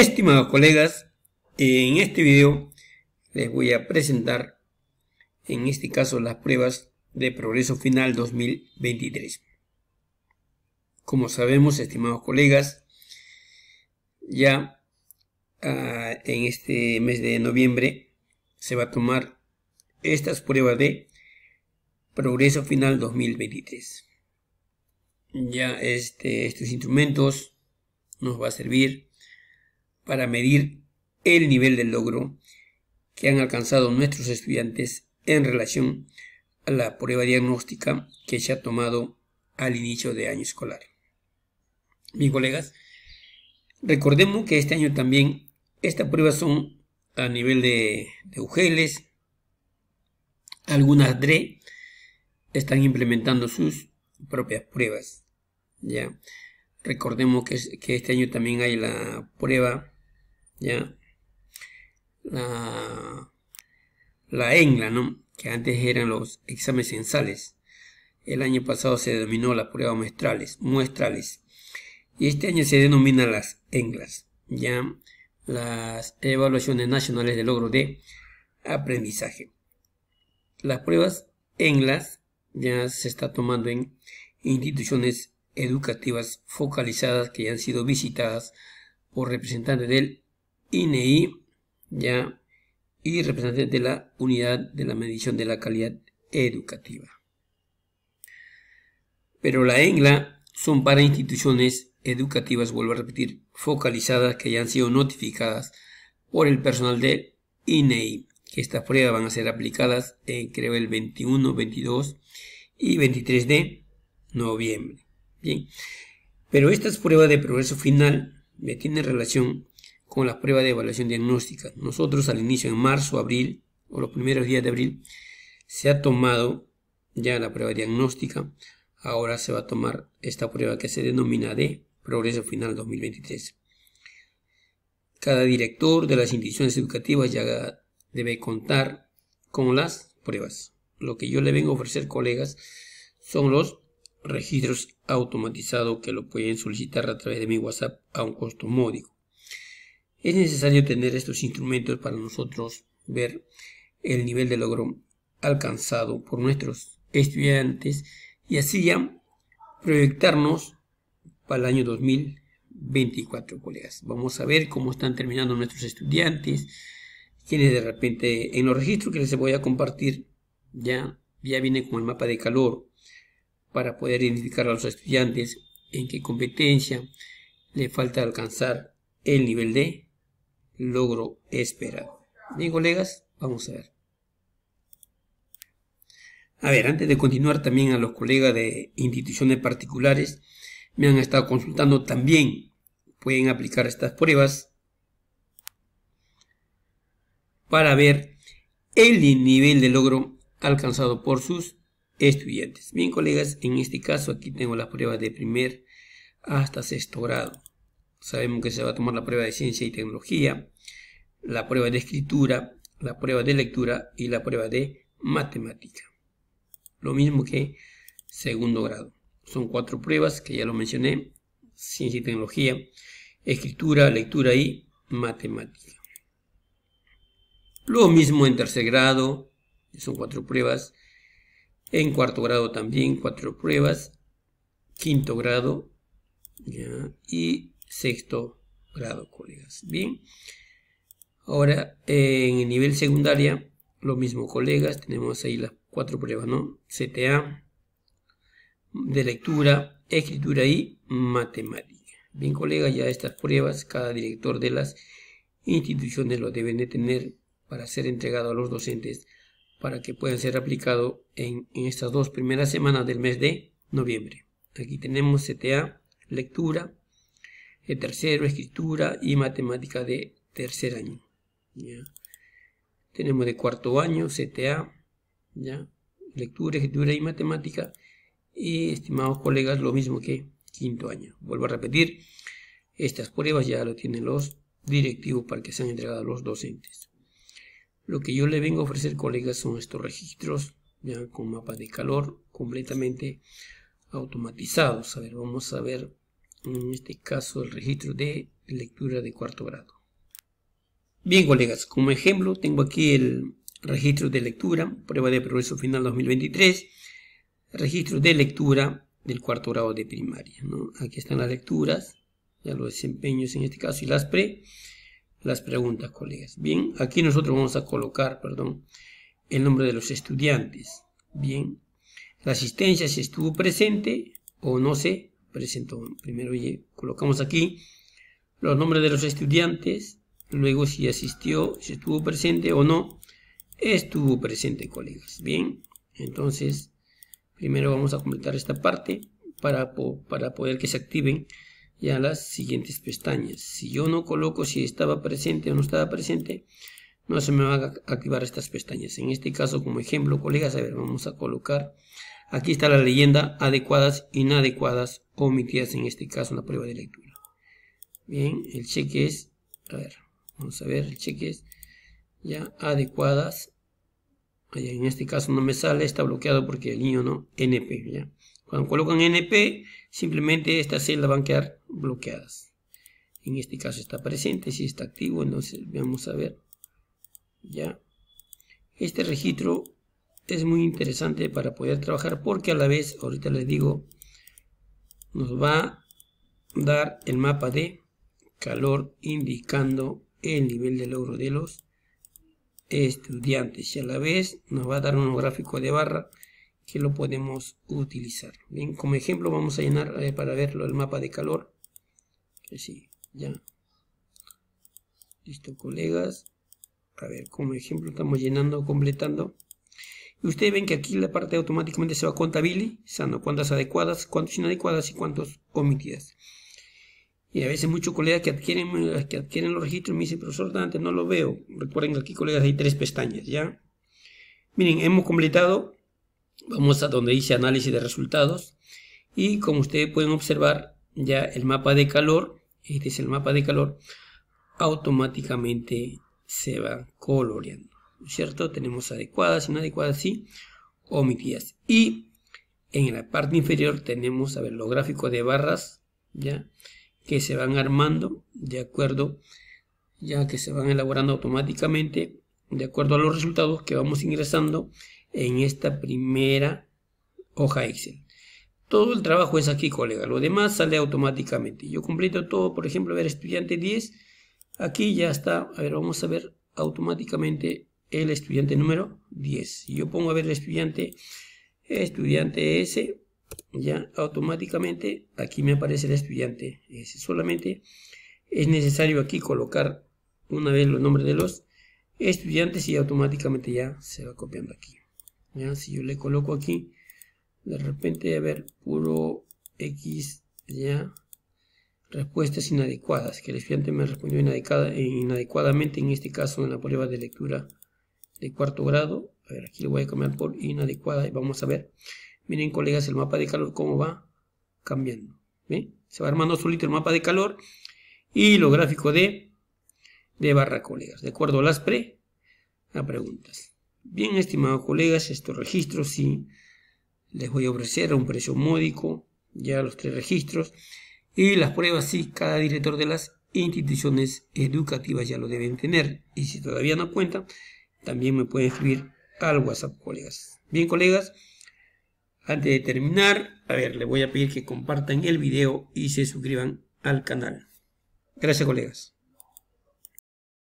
Estimados colegas, en este video les voy a presentar, en este caso, las pruebas de Progreso Final 2023. Como sabemos, estimados colegas, ya ah, en este mes de noviembre se va a tomar estas pruebas de Progreso Final 2023. Ya este, estos instrumentos nos va a servir para medir el nivel de logro que han alcanzado nuestros estudiantes en relación a la prueba diagnóstica que se ha tomado al inicio de año escolar. Mis colegas, recordemos que este año también estas pruebas son a nivel de, de UGELES, algunas DRE están implementando sus propias pruebas. Ya recordemos que este año también hay la prueba ¿ya? La, ENGLA, ¿no? que antes eran los exámenes censales. El año pasado se denominó las pruebas muestrales, muestrales. Y este año se denominan las ENGLAS, ¿ya? las evaluaciones nacionales de logro de aprendizaje. Las pruebas ENGLAS ya se está tomando en instituciones educativas focalizadas que ya han sido visitadas por representantes del INEI, e ya, y representantes de la unidad de la medición de la calidad educativa. Pero la ENGLA son para instituciones educativas, vuelvo a repetir, focalizadas que ya han sido notificadas por el personal de INEI. E que estas pruebas van a ser aplicadas en creo el 21, 22 y 23 de noviembre. Bien. Pero estas pruebas de progreso final me tienen relación con las pruebas de evaluación diagnóstica. Nosotros al inicio, en marzo, abril, o los primeros días de abril, se ha tomado ya la prueba diagnóstica. Ahora se va a tomar esta prueba que se denomina de Progreso Final 2023. Cada director de las instituciones educativas ya debe contar con las pruebas. Lo que yo le vengo a ofrecer, colegas, son los registros automatizados que lo pueden solicitar a través de mi WhatsApp a un costo módico. Es necesario tener estos instrumentos para nosotros ver el nivel de logro alcanzado por nuestros estudiantes y así ya proyectarnos para el año 2024, colegas. Vamos a ver cómo están terminando nuestros estudiantes, quienes de repente en los registros que les voy a compartir ya, ya viene con el mapa de calor para poder identificar a los estudiantes en qué competencia le falta alcanzar el nivel de logro esperado. Bien, colegas, vamos a ver. A ver, antes de continuar también a los colegas de instituciones particulares, me han estado consultando también. Pueden aplicar estas pruebas para ver el nivel de logro alcanzado por sus estudiantes. Bien, colegas, en este caso aquí tengo las pruebas de primer hasta sexto grado. Sabemos que se va a tomar la prueba de ciencia y tecnología, la prueba de escritura, la prueba de lectura y la prueba de matemática. Lo mismo que segundo grado. Son cuatro pruebas que ya lo mencioné. Ciencia y tecnología, escritura, lectura y matemática. Lo mismo en tercer grado, son cuatro pruebas. En cuarto grado también cuatro pruebas. Quinto grado. ¿ya? Y sexto grado, colegas. Bien. Ahora, en el nivel secundaria, lo mismo, colegas, tenemos ahí las cuatro pruebas, ¿no? CTA, de lectura, escritura y matemática. Bien, colegas, ya estas pruebas, cada director de las instituciones lo deben de tener para ser entregado a los docentes para que puedan ser aplicado en, en, estas dos primeras semanas del mes de noviembre. Aquí tenemos CTA, lectura, el tercero, escritura y matemática de tercer año. Tenemos de cuarto año, CTA, ¿ya? lectura, escritura y matemática. Y, estimados colegas, lo mismo que quinto año. Vuelvo a repetir, estas pruebas ya lo tienen los directivos para que sean entregadas a los docentes. Lo que yo le vengo a ofrecer, colegas, son estos registros, ya con mapa de calor completamente automatizados. A ver, vamos a ver en este caso el registro de lectura de cuarto grado. Bien, colegas, como ejemplo tengo aquí el registro de lectura, prueba de progreso final 2023, registro de lectura del cuarto grado de primaria. Aquí están las lecturas, ya los desempeños en este caso y las pre, las preguntas, colegas. Bien, aquí nosotros vamos a colocar, perdón, el nombre de los estudiantes. Bien, la asistencia si estuvo presente o no se presento primero y colocamos aquí los nombres de los estudiantes, luego si asistió, si estuvo presente o no, estuvo presente, colegas. Bien, entonces primero vamos a completar esta parte para, para poder que se activen ya las siguientes pestañas. Si yo no coloco si estaba presente o no estaba presente, no se me van a activar estas pestañas. En este caso, como ejemplo, colegas, a ver, vamos a colocar Aquí está la leyenda adecuadas, inadecuadas, omitidas en este caso en la prueba de lectura. Bien, el cheque es, a ver, vamos a ver, el cheque es ya adecuadas. En este caso no me sale, está bloqueado porque el niño no, NP, ¿ya? Cuando colocan NP, simplemente estas celdas van a quedar bloqueadas. En este caso está presente, si está activo, entonces vamos a ver. Ya. Este registro es muy interesante para poder trabajar porque a la vez, ahorita les digo, nos va a dar el mapa de calor indicando el nivel de logro de los estudiantes y a la vez nos va a dar un gráfico de barra que lo podemos utilizar. Bien, como ejemplo vamos a llenar eh, para verlo el mapa de calor. ya. Listo, colegas. A ver, como ejemplo estamos llenando, completando. Y ustedes ven que aquí la parte automáticamente se va contabilizando cuántas adecuadas, cuántas inadecuadas y cuántas omitidas. Y a veces muchos colegas que adquieren, que adquieren los registros me dicen, profesor Dante, no lo veo. Recuerden que aquí, colegas, hay tres pestañas, ¿ya? Miren, hemos completado. Vamos a donde dice análisis de resultados. Y como ustedes pueden observar, ya el mapa de calor, este es el mapa de calor, automáticamente se va coloreando cierto? Tenemos adecuadas, inadecuadas, sí, omitidas. Y en la parte inferior tenemos, a ver, los gráficos de barras, ¿ya? Que se van armando de acuerdo, ya que se van elaborando automáticamente, de acuerdo a los resultados que vamos ingresando en esta primera hoja Excel. Todo el trabajo es aquí, colega. Lo demás sale automáticamente. Yo completo todo, por ejemplo, a ver, estudiante 10. Aquí ya está. A ver, vamos a ver automáticamente el estudiante número 10. Si yo pongo a ver el estudiante, estudiante S, ya automáticamente aquí me aparece el estudiante S. Solamente es necesario aquí colocar una vez los nombres de los estudiantes y automáticamente ya se va copiando aquí. si yo le coloco aquí, de repente, a ver, puro X, ya, respuestas inadecuadas, que el estudiante me respondió inadecuadamente, en este caso en la prueba de lectura de cuarto grado. A ver, aquí le voy a cambiar por inadecuada y vamos a ver. Miren, colegas, el mapa de calor cómo va cambiando. ¿Ven? Se va armando solito el mapa de calor y lo gráfico de, de barra, colegas. De acuerdo a las pre a preguntas. Bien, estimados colegas, estos registros sí les voy a ofrecer a un precio módico, ya los tres registros. Y las pruebas sí, cada director de las instituciones educativas ya lo deben tener. Y si todavía no cuenta, también me pueden escribir al WhatsApp, colegas. Bien, colegas, antes de terminar, a ver, les voy a pedir que compartan el video y se suscriban al canal. Gracias, colegas.